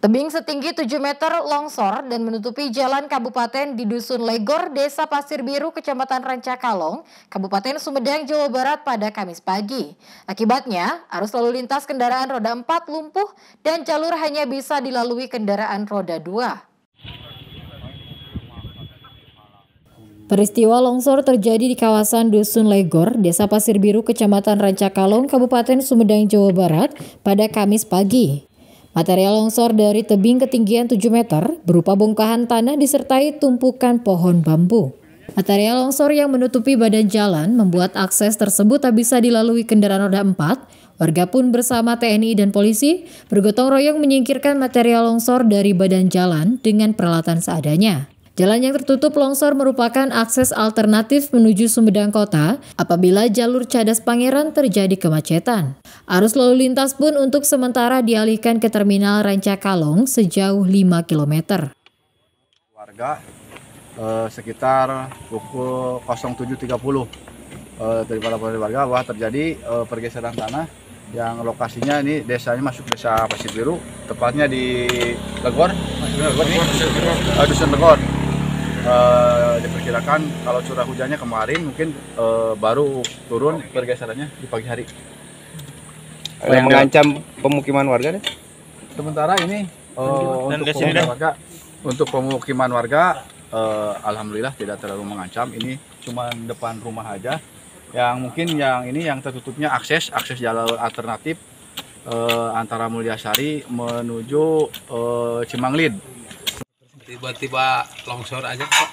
Tebing setinggi 7 meter longsor dan menutupi jalan kabupaten di Dusun Legor, Desa Pasir Biru, Kecamatan Rancakalong, Kabupaten Sumedang, Jawa Barat pada Kamis pagi. Akibatnya, arus lalu lintas kendaraan roda 4 lumpuh dan jalur hanya bisa dilalui kendaraan roda 2. Peristiwa longsor terjadi di kawasan Dusun Legor, Desa Pasir Biru, Kecamatan Rancakalong, Kabupaten Sumedang, Jawa Barat pada Kamis pagi. Material longsor dari tebing ketinggian 7 meter berupa bongkahan tanah disertai tumpukan pohon bambu. Material longsor yang menutupi badan jalan membuat akses tersebut tak bisa dilalui kendaraan roda 4. Warga pun bersama TNI dan polisi bergotong royong menyingkirkan material longsor dari badan jalan dengan peralatan seadanya. Jalan yang tertutup longsor merupakan akses alternatif menuju Sumedang Kota apabila jalur Cadas Pangeran terjadi kemacetan. Arus lalu lintas pun untuk sementara dialihkan ke Terminal Rancakalong sejauh 5 km. Warga eh, sekitar pukul 07.30 eh, daripada warga bahwa terjadi eh, pergeseran tanah yang lokasinya ini desanya masuk desa Pasir Biru, tepatnya di Legor, Legor, eh, Legor, Legor. Legor. Legor. Legor. Eh, diperkirakan kalau curah hujannya kemarin mungkin uh, baru turun pergeserannya di pagi hari. Ada yang mengancam pemukiman warga deh. Sementara ini uh, untuk pemukiman warga untuk pemukiman warga alhamdulillah tidak terlalu mengancam. Ini cuma depan rumah aja. Yang mungkin yang ini yang tertutupnya akses akses jalur alternatif uh, antara Mulyasari menuju uh, Cimanglid tiba-tiba longsor aja kok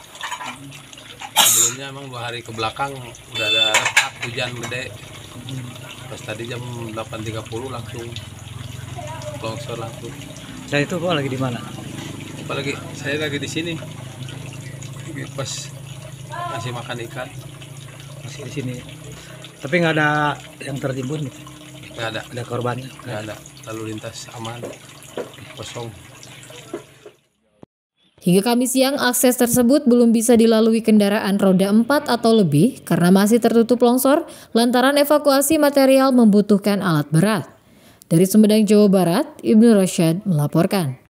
sebelumnya emang dua hari ke belakang udah ada retak hujan gede pas tadi jam 8.30 langsung longsor langsung saya itu kok lagi di mana apalagi saya lagi di sini pas masih makan ikan masih di sini tapi nggak ada yang tertimbun nggak ada ada korbannya nggak ada lalu lintas aman kosong Hingga Kamis siang, akses tersebut belum bisa dilalui kendaraan roda 4 atau lebih karena masih tertutup longsor lantaran evakuasi material membutuhkan alat berat. Dari Sumedang, Jawa Barat, Ibnu Rosyad melaporkan.